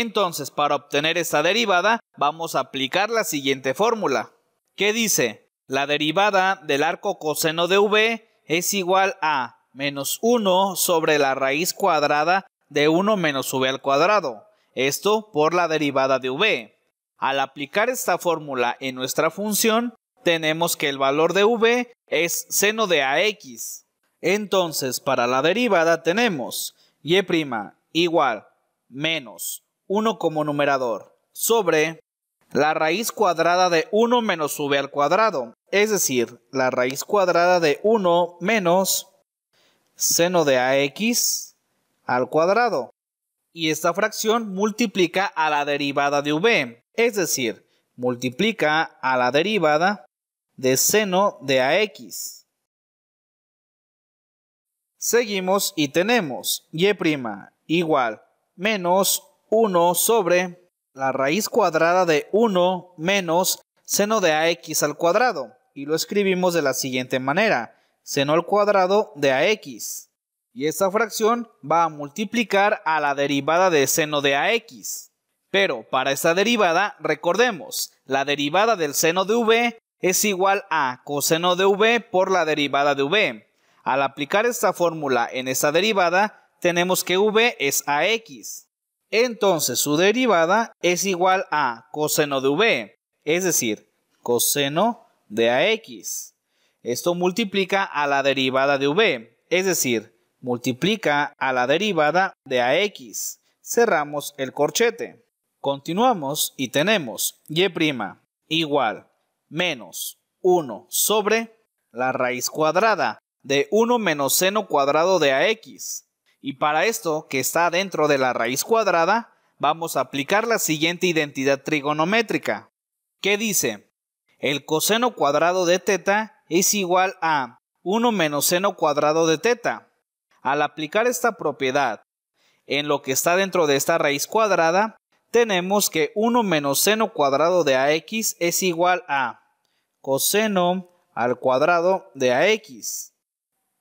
Entonces, para obtener esta derivada, vamos a aplicar la siguiente fórmula, ¿Qué dice, la derivada del arco coseno de V es igual a menos 1 sobre la raíz cuadrada de 1 menos V al cuadrado, esto por la derivada de V. Al aplicar esta fórmula en nuestra función, tenemos que el valor de V es seno de AX. Entonces, para la derivada tenemos y' igual menos 1 como numerador sobre la raíz cuadrada de 1 menos v al cuadrado, es decir, la raíz cuadrada de 1 menos seno de ax al cuadrado. Y esta fracción multiplica a la derivada de v, es decir, multiplica a la derivada de seno de ax. Seguimos y tenemos y' igual menos 1 sobre la raíz cuadrada de 1 menos seno de ax al cuadrado. Y lo escribimos de la siguiente manera, seno al cuadrado de ax. Y esta fracción va a multiplicar a la derivada de seno de ax. Pero para esta derivada, recordemos, la derivada del seno de v es igual a coseno de v por la derivada de v. Al aplicar esta fórmula en esta derivada, tenemos que v es ax. Entonces su derivada es igual a coseno de v, es decir, coseno de ax. Esto multiplica a la derivada de v, es decir, multiplica a la derivada de ax. Cerramos el corchete. Continuamos y tenemos y' igual menos 1 sobre la raíz cuadrada de 1 menos seno cuadrado de ax y para esto, que está dentro de la raíz cuadrada, vamos a aplicar la siguiente identidad trigonométrica, que dice, el coseno cuadrado de teta es igual a 1 menos seno cuadrado de teta. Al aplicar esta propiedad en lo que está dentro de esta raíz cuadrada, tenemos que 1 menos seno cuadrado de ax es igual a coseno al cuadrado de ax.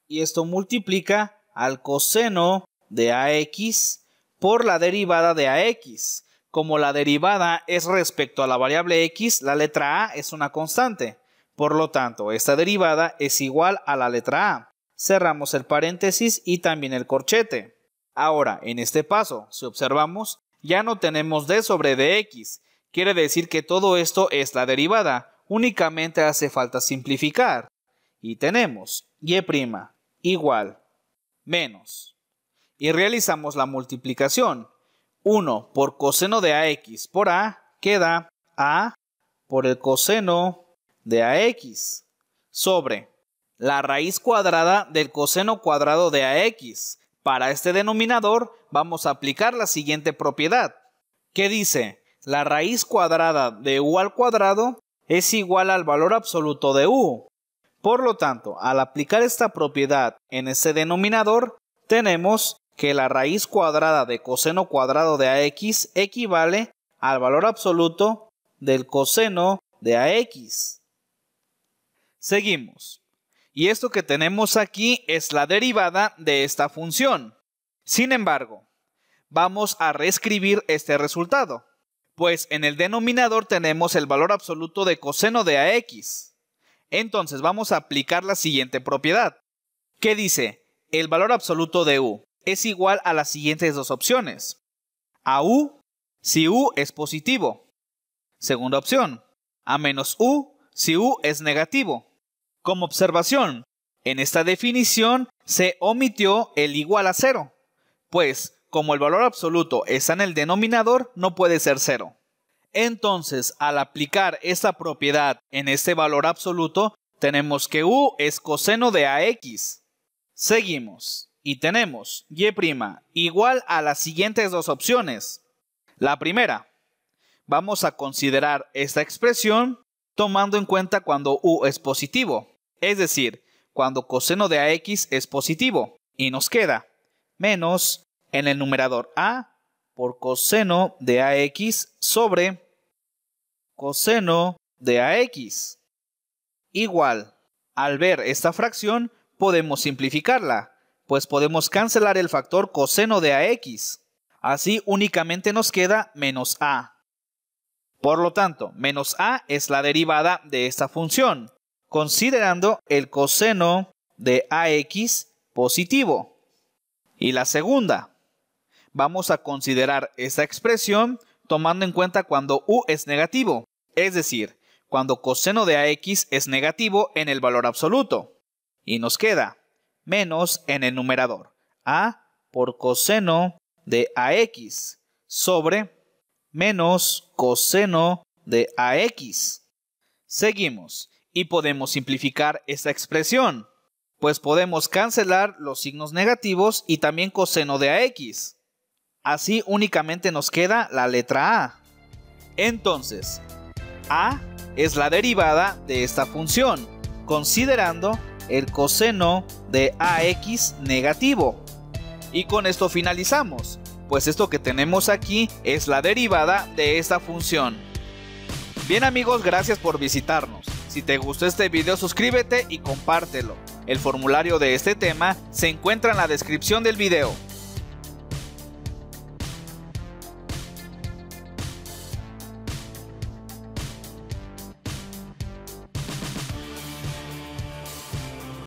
Y esto multiplica al coseno de AX por la derivada de AX. Como la derivada es respecto a la variable X, la letra A es una constante. Por lo tanto, esta derivada es igual a la letra A. Cerramos el paréntesis y también el corchete. Ahora, en este paso, si observamos, ya no tenemos d sobre dx. Quiere decir que todo esto es la derivada, únicamente hace falta simplificar. Y tenemos y' igual menos. Y realizamos la multiplicación. 1 por coseno de AX por A queda A por el coseno de AX sobre la raíz cuadrada del coseno cuadrado de AX. Para este denominador vamos a aplicar la siguiente propiedad, que dice la raíz cuadrada de U al cuadrado es igual al valor absoluto de U. Por lo tanto, al aplicar esta propiedad en ese denominador, tenemos que la raíz cuadrada de coseno cuadrado de ax equivale al valor absoluto del coseno de ax. Seguimos. Y esto que tenemos aquí es la derivada de esta función. Sin embargo, vamos a reescribir este resultado, pues en el denominador tenemos el valor absoluto de coseno de ax. Entonces vamos a aplicar la siguiente propiedad, que dice, el valor absoluto de u es igual a las siguientes dos opciones. A u si u es positivo. Segunda opción, a menos u si u es negativo. Como observación, en esta definición se omitió el igual a cero, pues como el valor absoluto está en el denominador, no puede ser cero. Entonces, al aplicar esta propiedad en este valor absoluto, tenemos que u es coseno de ax. Seguimos y tenemos y' igual a las siguientes dos opciones. La primera, vamos a considerar esta expresión tomando en cuenta cuando u es positivo, es decir, cuando coseno de ax es positivo, y nos queda menos en el numerador a por coseno de AX sobre coseno de AX. Igual, al ver esta fracción, podemos simplificarla, pues podemos cancelar el factor coseno de AX. Así únicamente nos queda menos A. Por lo tanto, menos A es la derivada de esta función, considerando el coseno de AX positivo. Y la segunda, vamos a considerar esta expresión tomando en cuenta cuando u es negativo, es decir, cuando coseno de ax es negativo en el valor absoluto. Y nos queda menos en el numerador, a por coseno de ax sobre menos coseno de ax. Seguimos y podemos simplificar esta expresión, pues podemos cancelar los signos negativos y también coseno de ax. Así únicamente nos queda la letra A. Entonces, A es la derivada de esta función, considerando el coseno de AX negativo. Y con esto finalizamos, pues esto que tenemos aquí es la derivada de esta función. Bien amigos, gracias por visitarnos. Si te gustó este video suscríbete y compártelo. El formulario de este tema se encuentra en la descripción del video.